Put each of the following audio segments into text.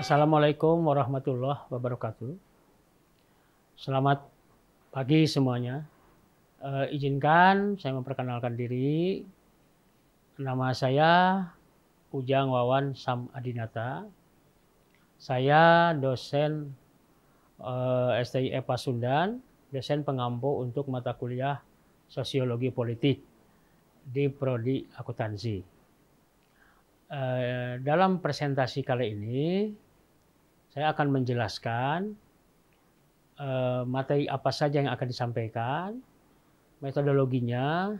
Assalamualaikum warahmatullahi wabarakatuh. Selamat pagi semuanya. E, izinkan saya memperkenalkan diri. Nama saya Ujang Wawan Sam Adinata. Saya dosen eh, e, STI Pasundan, dosen pengampu untuk mata kuliah Sosiologi Politik di prodi akuntansi. Uh, dalam presentasi kali ini, saya akan menjelaskan uh, materi apa saja yang akan disampaikan, metodologinya,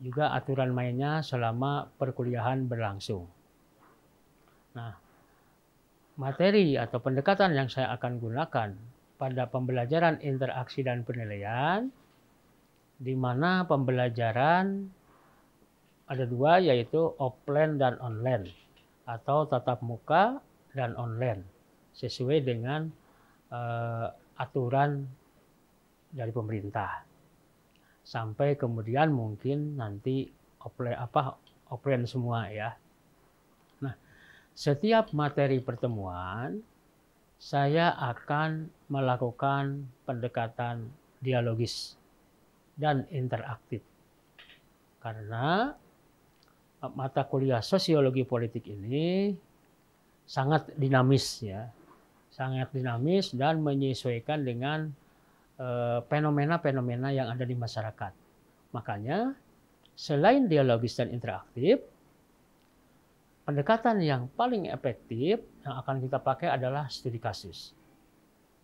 juga aturan mainnya selama perkuliahan berlangsung. Nah, materi atau pendekatan yang saya akan gunakan pada pembelajaran interaksi dan penilaian, di mana pembelajaran ada dua yaitu offline dan online atau tatap muka dan online sesuai dengan uh, aturan dari pemerintah sampai kemudian mungkin nanti offline apa offline semua ya. Nah, setiap materi pertemuan saya akan melakukan pendekatan dialogis dan interaktif. Karena mata kuliah sosiologi politik ini sangat dinamis ya, sangat dinamis dan menyesuaikan dengan eh, fenomena-fenomena yang ada di masyarakat. Makanya selain dialogis dan interaktif, pendekatan yang paling efektif yang akan kita pakai adalah studi kasus.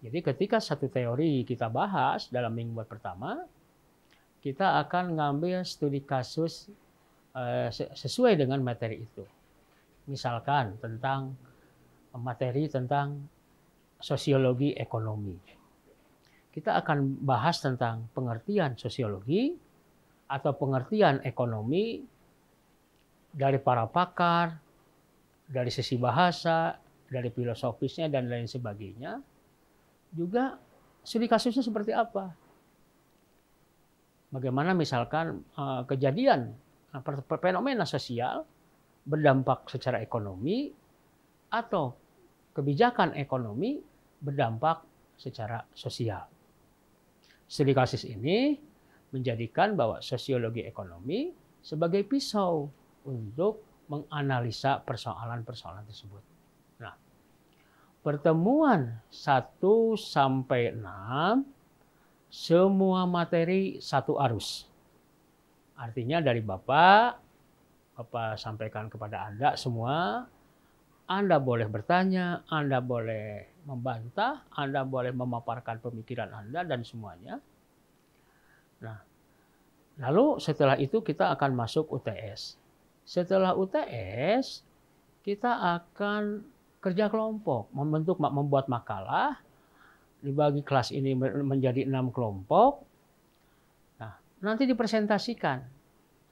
Jadi ketika satu teori kita bahas dalam minggu pertama, kita akan ngambil studi kasus Eh, sesuai dengan materi itu. Misalkan tentang eh, materi tentang sosiologi ekonomi. Kita akan bahas tentang pengertian sosiologi atau pengertian ekonomi dari para pakar, dari sisi bahasa, dari filosofisnya dan lain sebagainya. Juga studi kasusnya seperti apa? Bagaimana misalkan eh, kejadian Nah, fenomena sosial berdampak secara ekonomi atau kebijakan ekonomi berdampak secara sosial. Studi kasus ini menjadikan bahwa sosiologi ekonomi sebagai pisau untuk menganalisa persoalan-persoalan tersebut. Nah, pertemuan 1 sampai 6 semua materi satu arus. Artinya dari Bapak, Bapak sampaikan kepada Anda semua, Anda boleh bertanya, Anda boleh membantah, Anda boleh memaparkan pemikiran Anda dan semuanya. Nah, lalu setelah itu kita akan masuk UTS. Setelah UTS, kita akan kerja kelompok, membentuk membuat makalah, dibagi kelas ini menjadi enam kelompok, nanti dipresentasikan.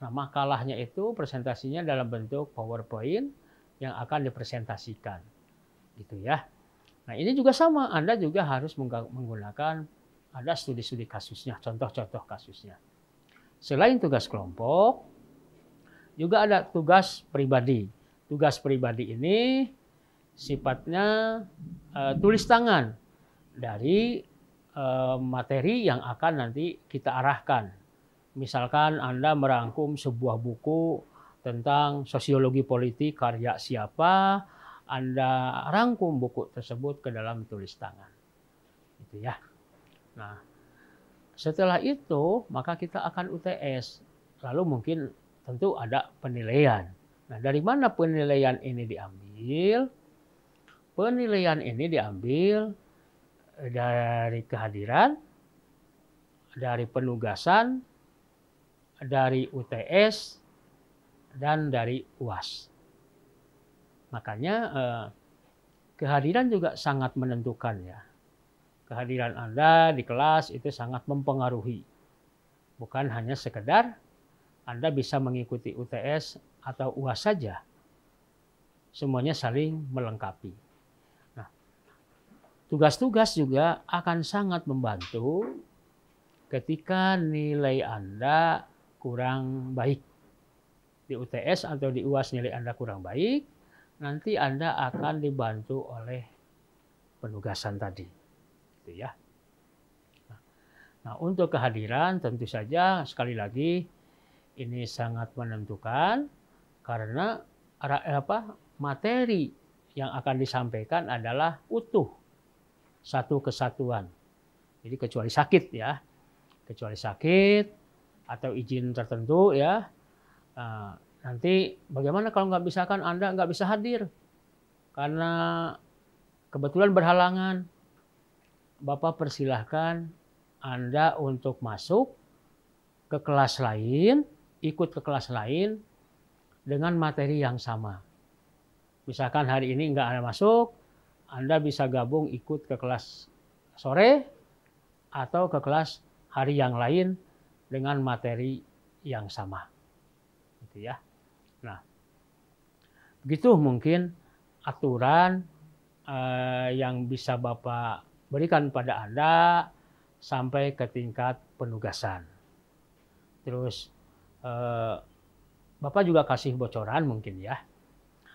Nah, makalahnya itu presentasinya dalam bentuk PowerPoint yang akan dipresentasikan. Gitu ya. Nah, ini juga sama, Anda juga harus menggunakan ada studi-studi kasusnya, contoh-contoh kasusnya. Selain tugas kelompok, juga ada tugas pribadi. Tugas pribadi ini sifatnya uh, tulis tangan dari uh, materi yang akan nanti kita arahkan misalkan Anda merangkum sebuah buku tentang sosiologi politik karya siapa, Anda rangkum buku tersebut ke dalam tulis tangan. Gitu ya. Nah, setelah itu maka kita akan UTS. Lalu mungkin tentu ada penilaian. Nah, dari mana penilaian ini diambil? Penilaian ini diambil eh, dari kehadiran, dari penugasan, dari UTS dan dari UAS. Makanya eh, kehadiran juga sangat menentukan ya. Kehadiran Anda di kelas itu sangat mempengaruhi. Bukan hanya sekedar Anda bisa mengikuti UTS atau UAS saja. Semuanya saling melengkapi. Nah, tugas-tugas juga akan sangat membantu ketika nilai Anda kurang baik. Di UTS atau di UAS nilai Anda kurang baik, nanti Anda akan dibantu oleh penugasan tadi. Gitu ya. Nah, untuk kehadiran tentu saja sekali lagi ini sangat menentukan karena eh, apa materi yang akan disampaikan adalah utuh satu kesatuan. Jadi kecuali sakit ya, kecuali sakit atau izin tertentu ya uh, nanti bagaimana kalau nggak misalkan anda nggak bisa hadir karena kebetulan berhalangan bapak persilahkan anda untuk masuk ke kelas lain ikut ke kelas lain dengan materi yang sama misalkan hari ini nggak ada masuk anda bisa gabung ikut ke kelas sore atau ke kelas hari yang lain dengan materi yang sama. Gitu ya. Nah, begitu mungkin aturan eh, yang bisa Bapak berikan pada Anda sampai ke tingkat penugasan. Terus eh, Bapak juga kasih bocoran mungkin ya.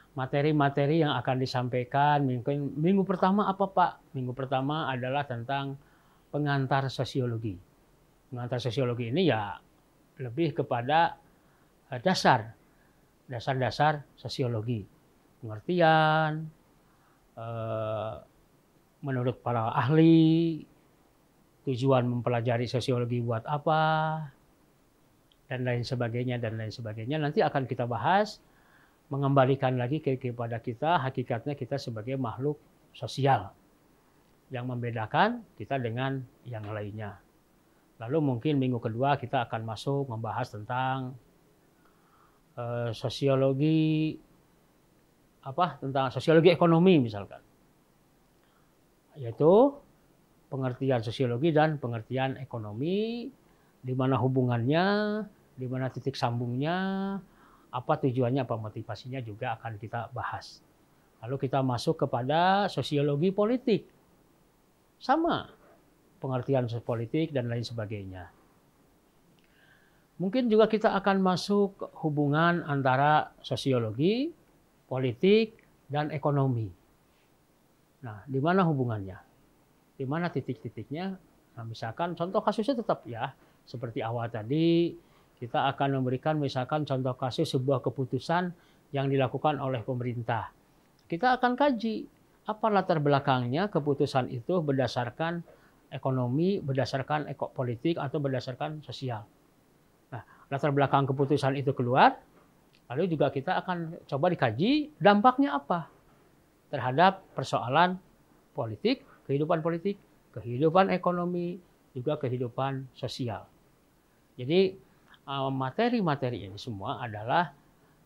Materi-materi yang akan disampaikan minggu, minggu pertama apa Pak? Minggu pertama adalah tentang pengantar sosiologi mengantar sosiologi ini ya lebih kepada eh, dasar dasar-dasar sosiologi pengertian eh, menurut para ahli tujuan mempelajari sosiologi buat apa dan lain sebagainya dan lain sebagainya nanti akan kita bahas mengembalikan lagi kepada kita hakikatnya kita sebagai makhluk sosial yang membedakan kita dengan yang lainnya Lalu mungkin minggu kedua kita akan masuk membahas tentang uh, sosiologi apa tentang sosiologi ekonomi misalkan. Yaitu pengertian sosiologi dan pengertian ekonomi di mana hubungannya, di mana titik sambungnya, apa tujuannya, apa motivasinya juga akan kita bahas. Lalu kita masuk kepada sosiologi politik. Sama, pengertian politik dan lain sebagainya. Mungkin juga kita akan masuk hubungan antara sosiologi, politik, dan ekonomi. Nah, di mana hubungannya? Di mana titik-titiknya? Nah, misalkan contoh kasusnya tetap ya, seperti awal tadi, kita akan memberikan misalkan contoh kasus sebuah keputusan yang dilakukan oleh pemerintah. Kita akan kaji apa latar belakangnya keputusan itu berdasarkan ekonomi, berdasarkan ekok politik atau berdasarkan sosial. Nah, latar belakang keputusan itu keluar, lalu juga kita akan coba dikaji dampaknya apa terhadap persoalan politik, kehidupan politik, kehidupan ekonomi, juga kehidupan sosial. Jadi eh, materi-materi ini semua adalah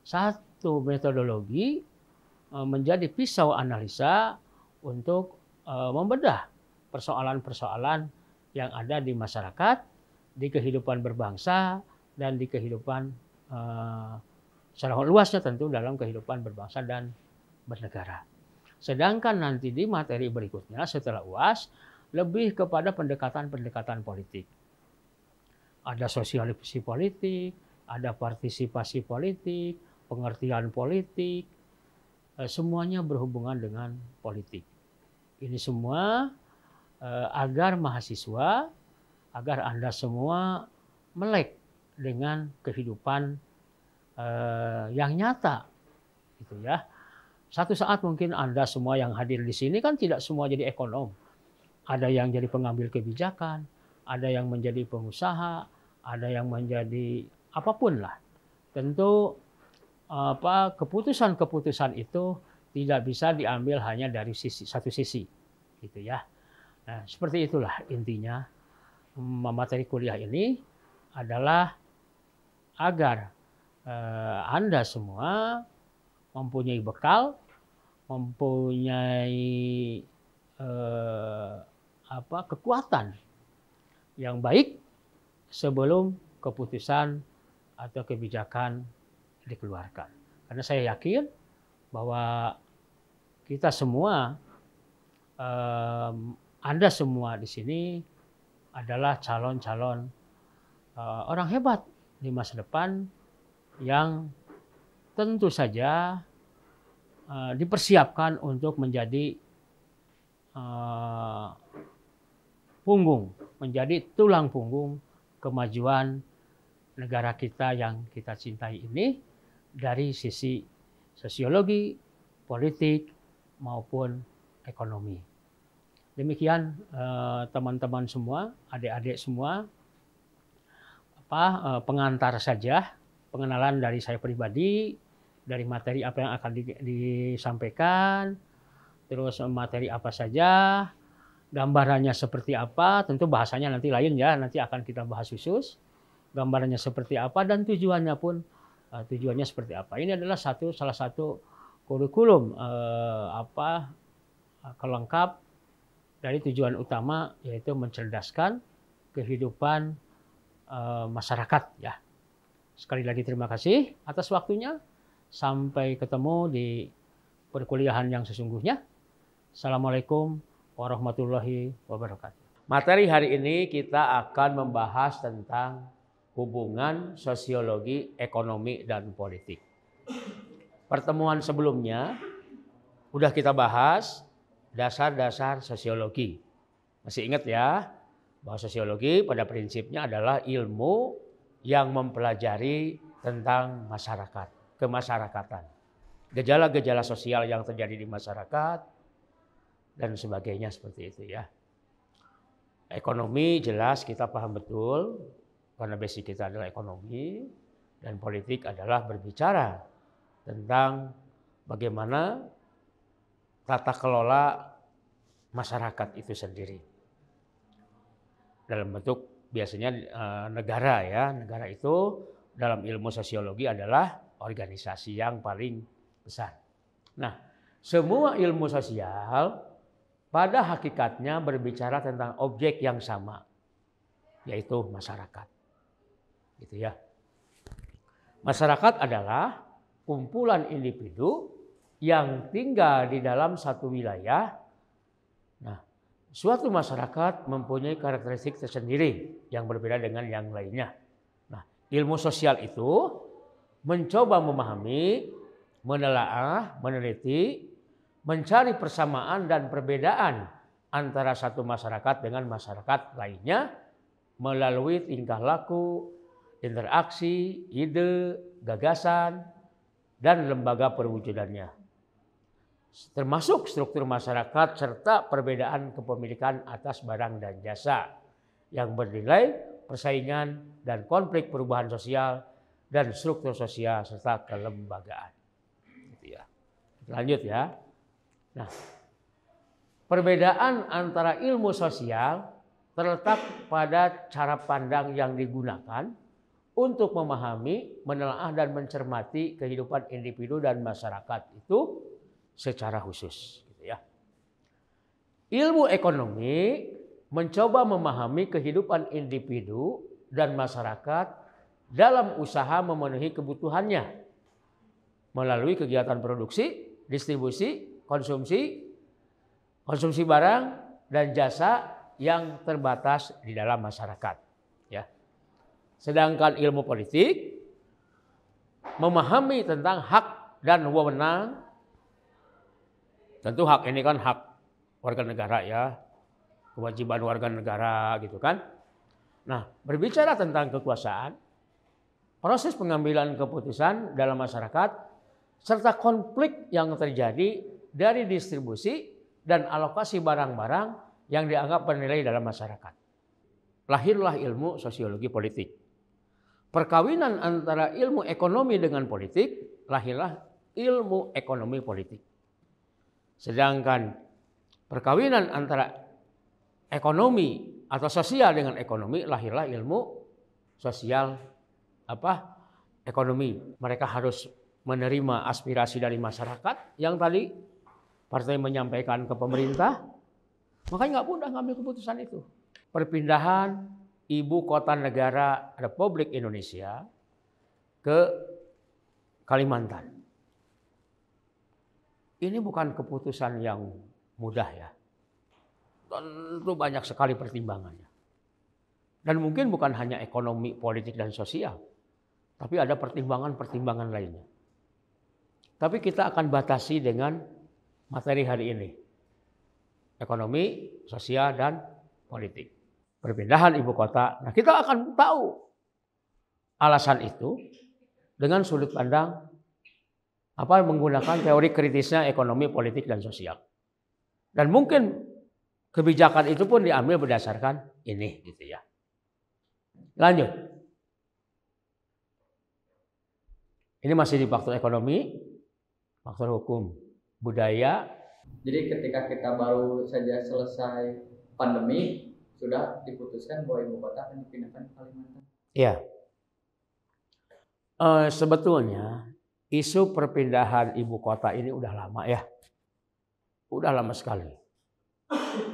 satu metodologi eh, menjadi pisau analisa untuk eh, membedah persoalan-persoalan yang ada di masyarakat, di kehidupan berbangsa, dan di kehidupan eh, secara luasnya tentu dalam kehidupan berbangsa dan bernegara. Sedangkan nanti di materi berikutnya setelah UAS lebih kepada pendekatan-pendekatan politik. Ada sosialisasi politik, ada partisipasi politik, pengertian politik, eh, semuanya berhubungan dengan politik. Ini semua Eh, agar mahasiswa, agar Anda semua melek dengan kehidupan eh, yang nyata. Gitu ya. Satu saat mungkin Anda semua yang hadir di sini kan tidak semua jadi ekonom. Ada yang jadi pengambil kebijakan, ada yang menjadi pengusaha, ada yang menjadi apapun lah. Tentu apa keputusan-keputusan itu tidak bisa diambil hanya dari sisi satu sisi gitu ya. Nah, seperti itulah intinya materi kuliah ini adalah agar eh, Anda semua mempunyai bekal, mempunyai eh, apa kekuatan yang baik sebelum keputusan atau kebijakan dikeluarkan. Karena saya yakin bahwa kita semua eh, anda semua di sini adalah calon-calon uh, orang hebat di masa depan yang tentu saja uh, dipersiapkan untuk menjadi uh, punggung, menjadi tulang punggung kemajuan negara kita yang kita cintai ini dari sisi sosiologi, politik, maupun ekonomi. Demikian eh, teman-teman semua, adik-adik semua, apa eh, pengantar saja pengenalan dari saya pribadi, dari materi apa yang akan disampaikan, terus materi apa saja, gambarannya seperti apa, tentu bahasanya nanti lain ya, nanti akan kita bahas khusus, gambarannya seperti apa dan tujuannya pun eh, tujuannya seperti apa. Ini adalah satu salah satu kurikulum uh, apa kelengkap dari tujuan utama yaitu mencerdaskan kehidupan e, masyarakat ya. Sekali lagi terima kasih atas waktunya. Sampai ketemu di perkuliahan yang sesungguhnya. Assalamualaikum warahmatullahi wabarakatuh. Materi hari ini kita akan membahas tentang hubungan sosiologi, ekonomi, dan politik. Pertemuan sebelumnya sudah kita bahas dasar-dasar sosiologi. Masih ingat ya, bahwa sosiologi pada prinsipnya adalah ilmu yang mempelajari tentang masyarakat, kemasyarakatan. Gejala-gejala sosial yang terjadi di masyarakat, dan sebagainya seperti itu ya. Ekonomi jelas kita paham betul, karena basic kita adalah ekonomi, dan politik adalah berbicara tentang bagaimana tata kelola masyarakat itu sendiri dalam bentuk biasanya e, negara ya negara itu dalam ilmu sosiologi adalah organisasi yang paling besar. Nah, semua ilmu sosial pada hakikatnya berbicara tentang objek yang sama, yaitu masyarakat. Gitu ya. Masyarakat adalah kumpulan individu yang tinggal di dalam satu wilayah. Nah, suatu masyarakat mempunyai karakteristik tersendiri yang berbeda dengan yang lainnya. Nah, ilmu sosial itu mencoba memahami, menelaah, meneliti, mencari persamaan dan perbedaan antara satu masyarakat dengan masyarakat lainnya melalui tingkah laku, interaksi, ide, gagasan, dan lembaga perwujudannya termasuk struktur masyarakat serta perbedaan kepemilikan atas barang dan jasa yang bernilai persaingan dan konflik perubahan sosial dan struktur sosial serta kelembagaan. Gitu ya. Lanjut ya. Nah, perbedaan antara ilmu sosial terletak pada cara pandang yang digunakan untuk memahami, menelaah dan mencermati kehidupan individu dan masyarakat itu secara khusus. Gitu ya. Ilmu ekonomi mencoba memahami kehidupan individu dan masyarakat dalam usaha memenuhi kebutuhannya melalui kegiatan produksi, distribusi, konsumsi, konsumsi barang dan jasa yang terbatas di dalam masyarakat, ya. Sedangkan ilmu politik memahami tentang hak dan wewenang Tentu hak ini kan hak warga negara ya, kewajiban warga negara gitu kan. Nah, berbicara tentang kekuasaan, proses pengambilan keputusan dalam masyarakat serta konflik yang terjadi dari distribusi dan alokasi barang-barang yang dianggap bernilai dalam masyarakat. Lahirlah ilmu sosiologi politik. Perkawinan antara ilmu ekonomi dengan politik, lahirlah ilmu ekonomi politik. Sedangkan perkawinan antara ekonomi atau sosial dengan ekonomi lahirlah ilmu sosial apa ekonomi. Mereka harus menerima aspirasi dari masyarakat yang tadi partai menyampaikan ke pemerintah. Makanya nggak mudah ngambil keputusan itu. Perpindahan ibu kota negara Republik Indonesia ke Kalimantan ini bukan keputusan yang mudah ya. Tentu banyak sekali pertimbangannya. Dan mungkin bukan hanya ekonomi, politik, dan sosial. Tapi ada pertimbangan-pertimbangan lainnya. Tapi kita akan batasi dengan materi hari ini. Ekonomi, sosial, dan politik. Perpindahan ibu kota. Nah kita akan tahu alasan itu dengan sudut pandang apa menggunakan teori kritisnya ekonomi, politik dan sosial. Dan mungkin kebijakan itu pun diambil berdasarkan ini gitu ya. Lanjut. Ini masih di faktor ekonomi, faktor hukum, budaya. Jadi ketika kita baru saja selesai pandemi, sudah diputuskan bahwa ibu kota akan dipindahkan ke Kalimantan. Iya. Uh, sebetulnya isu perpindahan ibu kota ini udah lama ya. Udah lama sekali.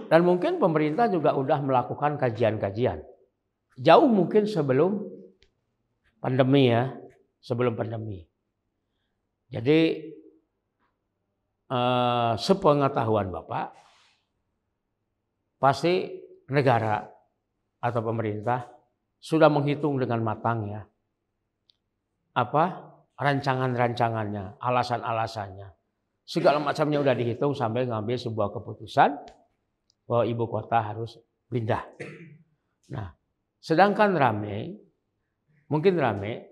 Dan mungkin pemerintah juga udah melakukan kajian-kajian. Jauh mungkin sebelum pandemi ya, sebelum pandemi. Jadi eh, sepengetahuan Bapak pasti negara atau pemerintah sudah menghitung dengan matang ya apa rancangan-rancangannya, alasan-alasannya. Segala macamnya sudah dihitung sampai ngambil sebuah keputusan bahwa ibu kota harus pindah. Nah, sedangkan rame, mungkin rame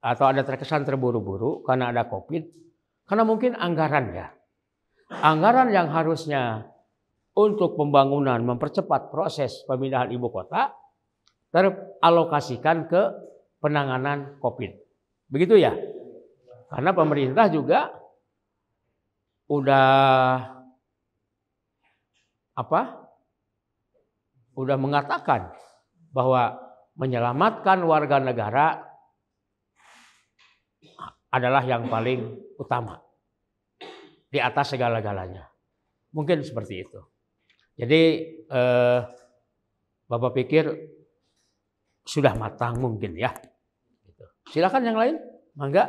atau ada terkesan terburu-buru karena ada COVID, karena mungkin anggaran ya. Anggaran yang harusnya untuk pembangunan mempercepat proses pemindahan ibu kota teralokasikan ke penanganan COVID. Begitu ya? Karena pemerintah juga udah apa? Udah mengatakan bahwa menyelamatkan warga negara adalah yang paling utama di atas segala-galanya. Mungkin seperti itu. Jadi eh, Bapak pikir sudah matang mungkin ya. Silakan yang lain, mangga.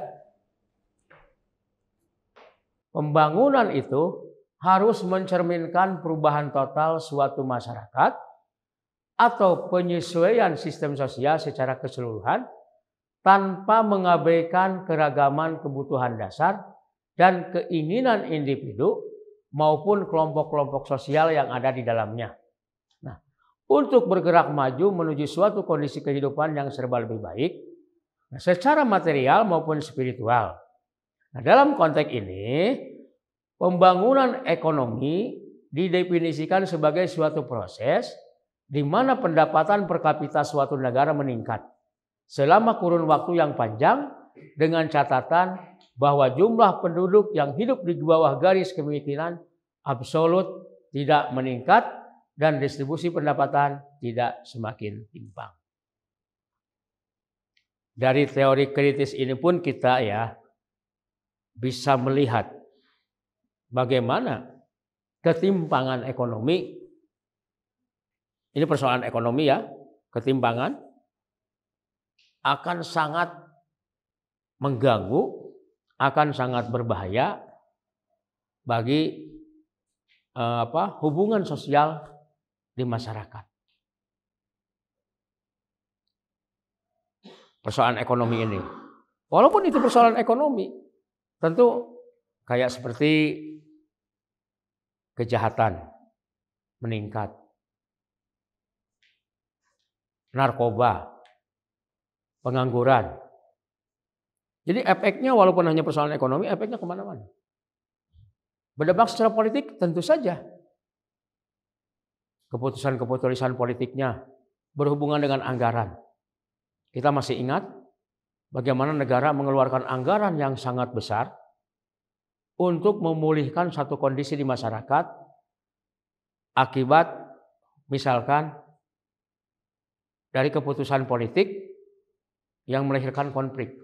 Pembangunan itu harus mencerminkan perubahan total suatu masyarakat atau penyesuaian sistem sosial secara keseluruhan tanpa mengabaikan keragaman kebutuhan dasar dan keinginan individu maupun kelompok-kelompok sosial yang ada di dalamnya. Nah, untuk bergerak maju menuju suatu kondisi kehidupan yang serba lebih baik, Nah, secara material maupun spiritual. Nah, dalam konteks ini, pembangunan ekonomi didefinisikan sebagai suatu proses di mana pendapatan per kapita suatu negara meningkat selama kurun waktu yang panjang dengan catatan bahwa jumlah penduduk yang hidup di bawah garis kemiskinan absolut tidak meningkat dan distribusi pendapatan tidak semakin timpang. Dari teori kritis ini pun kita ya bisa melihat bagaimana ketimpangan ekonomi ini persoalan ekonomi ya, ketimpangan akan sangat mengganggu, akan sangat berbahaya bagi eh, apa hubungan sosial di masyarakat. persoalan ekonomi ini. Walaupun itu persoalan ekonomi, tentu kayak seperti kejahatan meningkat. Narkoba, pengangguran. Jadi efeknya walaupun hanya persoalan ekonomi, efeknya kemana-mana. Berdampak secara politik tentu saja. Keputusan-keputusan politiknya berhubungan dengan anggaran. Kita masih ingat bagaimana negara mengeluarkan anggaran yang sangat besar untuk memulihkan satu kondisi di masyarakat akibat misalkan dari keputusan politik yang melahirkan konflik.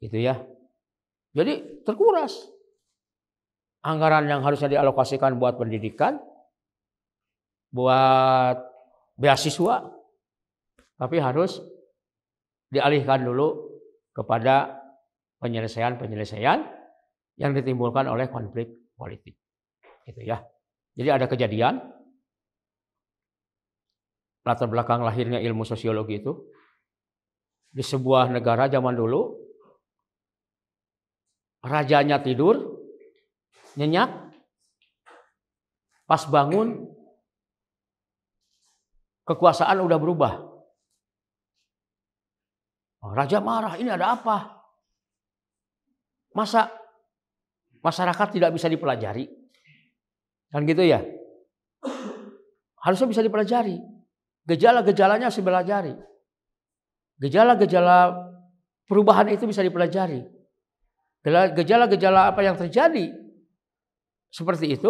Gitu ya. Jadi terkuras. Anggaran yang harusnya dialokasikan buat pendidikan, buat beasiswa, tapi harus dialihkan dulu kepada penyelesaian-penyelesaian yang ditimbulkan oleh konflik politik. Gitu ya. Jadi ada kejadian latar belakang lahirnya ilmu sosiologi itu di sebuah negara zaman dulu rajanya tidur nyenyak pas bangun kekuasaan udah berubah Oh, raja marah, ini ada apa? Masa masyarakat tidak bisa dipelajari? Kan gitu ya? Harusnya bisa dipelajari. Gejala-gejalanya harus dipelajari. Gejala-gejala perubahan itu bisa dipelajari. Gejala-gejala apa yang terjadi seperti itu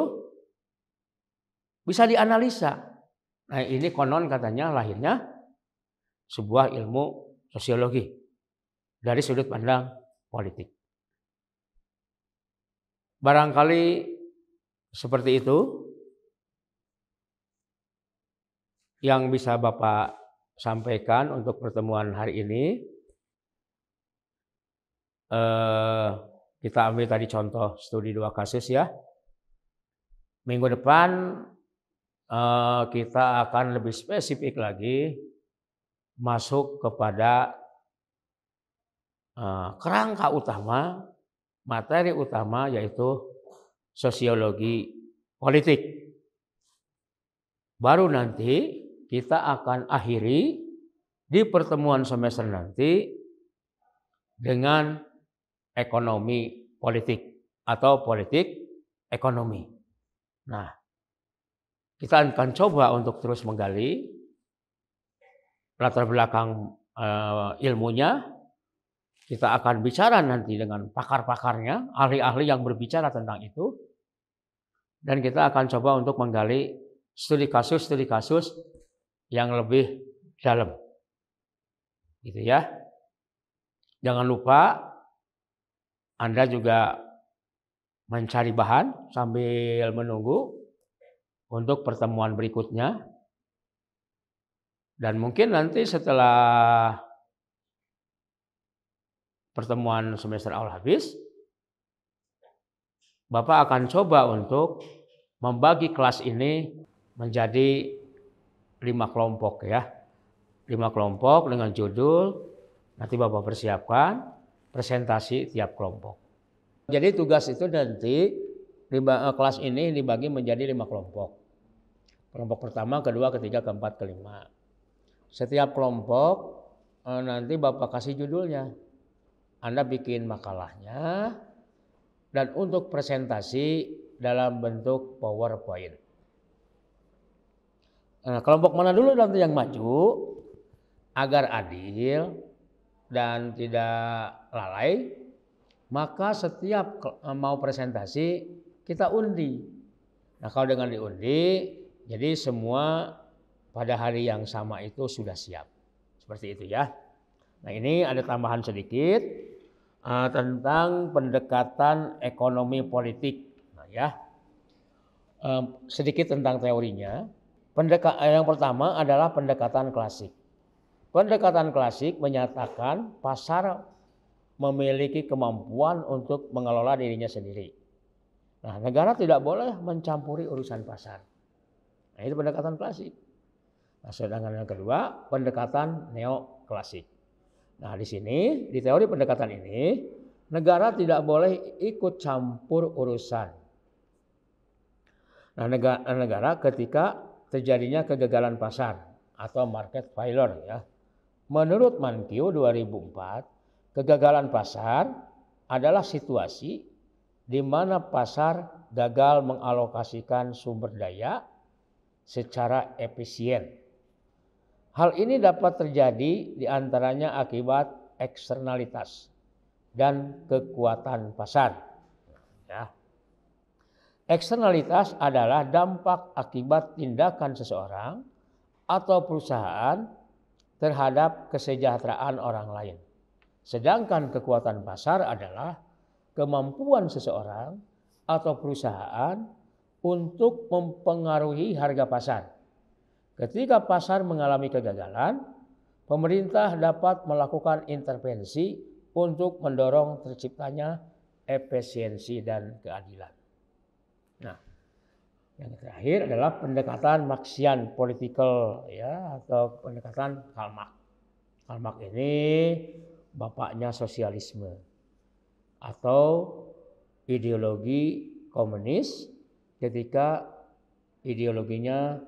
bisa dianalisa. Nah ini konon katanya lahirnya sebuah ilmu sosiologi dari sudut pandang politik. Barangkali seperti itu yang bisa Bapak sampaikan untuk pertemuan hari ini. Eh, kita ambil tadi contoh studi dua kasus ya. Minggu depan eh, kita akan lebih spesifik lagi masuk kepada eh, kerangka utama, materi utama yaitu sosiologi politik. Baru nanti kita akan akhiri di pertemuan semester nanti dengan ekonomi politik atau politik ekonomi. Nah, kita akan coba untuk terus menggali latar belakang uh, ilmunya, kita akan bicara nanti dengan pakar-pakarnya, ahli-ahli yang berbicara tentang itu, dan kita akan coba untuk menggali studi kasus-studi kasus yang lebih dalam. Gitu ya. Jangan lupa Anda juga mencari bahan sambil menunggu untuk pertemuan berikutnya dan mungkin nanti setelah pertemuan semester awal habis, Bapak akan coba untuk membagi kelas ini menjadi lima kelompok ya. Lima kelompok dengan judul, nanti Bapak persiapkan presentasi tiap kelompok. Jadi tugas itu nanti eh, kelas ini dibagi menjadi lima kelompok. Kelompok pertama, kedua, ketiga, keempat, kelima setiap kelompok eh, nanti Bapak kasih judulnya. Anda bikin makalahnya dan untuk presentasi dalam bentuk PowerPoint. Nah, kelompok mana dulu nanti yang maju agar adil dan tidak lalai, maka setiap eh, mau presentasi kita undi. Nah, kalau dengan diundi, jadi semua pada hari yang sama itu sudah siap. Seperti itu ya. Nah ini ada tambahan sedikit uh, tentang pendekatan ekonomi politik. Nah ya, uh, sedikit tentang teorinya. Pendeka eh, yang pertama adalah pendekatan klasik. Pendekatan klasik menyatakan pasar memiliki kemampuan untuk mengelola dirinya sendiri. Nah, negara tidak boleh mencampuri urusan pasar. Nah, itu pendekatan klasik. Nah, sedangkan yang kedua, pendekatan neoklasik. Nah, di sini, di teori pendekatan ini, negara tidak boleh ikut campur urusan. Nah, negara, negara ketika terjadinya kegagalan pasar atau market failure ya. Menurut Mankiw 2004, kegagalan pasar adalah situasi di mana pasar gagal mengalokasikan sumber daya secara efisien Hal ini dapat terjadi diantaranya akibat eksternalitas dan kekuatan pasar. Ya. Eksternalitas adalah dampak akibat tindakan seseorang atau perusahaan terhadap kesejahteraan orang lain. Sedangkan kekuatan pasar adalah kemampuan seseorang atau perusahaan untuk mempengaruhi harga pasar Ketika pasar mengalami kegagalan, pemerintah dapat melakukan intervensi untuk mendorong terciptanya efisiensi dan keadilan. Nah, yang terakhir adalah pendekatan Marxian political ya atau pendekatan Karl Marx. ini bapaknya sosialisme atau ideologi komunis ketika ideologinya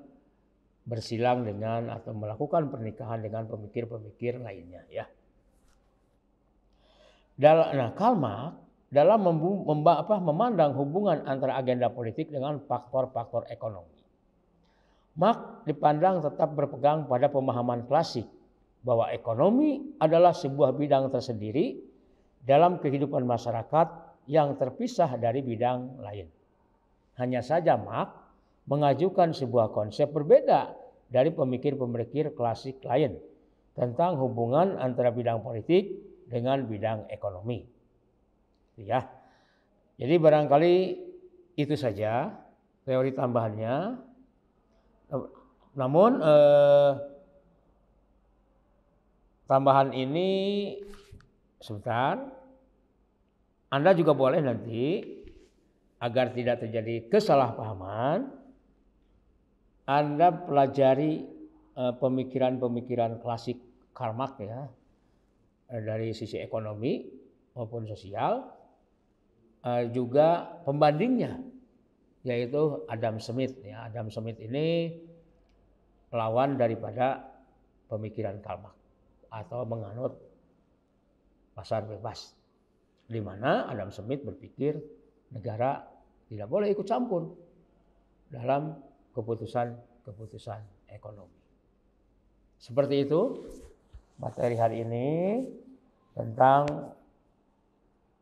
bersilang dengan atau melakukan pernikahan dengan pemikir-pemikir lainnya ya. Dalam, nah Marx dalam memba, apa, memandang hubungan antara agenda politik dengan faktor-faktor ekonomi. Marx dipandang tetap berpegang pada pemahaman klasik bahwa ekonomi adalah sebuah bidang tersendiri dalam kehidupan masyarakat yang terpisah dari bidang lain. Hanya saja Marx mengajukan sebuah konsep berbeda dari pemikir-pemikir klasik lain tentang hubungan antara bidang politik dengan bidang ekonomi. Ya. Jadi barangkali itu saja teori tambahannya. Namun eh, tambahan ini sebentar anda juga boleh nanti agar tidak terjadi kesalahpahaman anda pelajari eh, pemikiran-pemikiran klasik Karl Marx ya eh, dari sisi ekonomi maupun sosial eh, juga pembandingnya yaitu Adam Smith ya Adam Smith ini lawan daripada pemikiran Karl Marx atau menganut pasar bebas di mana Adam Smith berpikir negara tidak boleh ikut campur dalam keputusan-keputusan ekonomi. Seperti itu materi hari ini tentang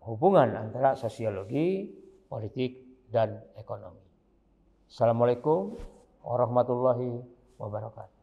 hubungan antara sosiologi, politik, dan ekonomi. Assalamualaikum warahmatullahi wabarakatuh.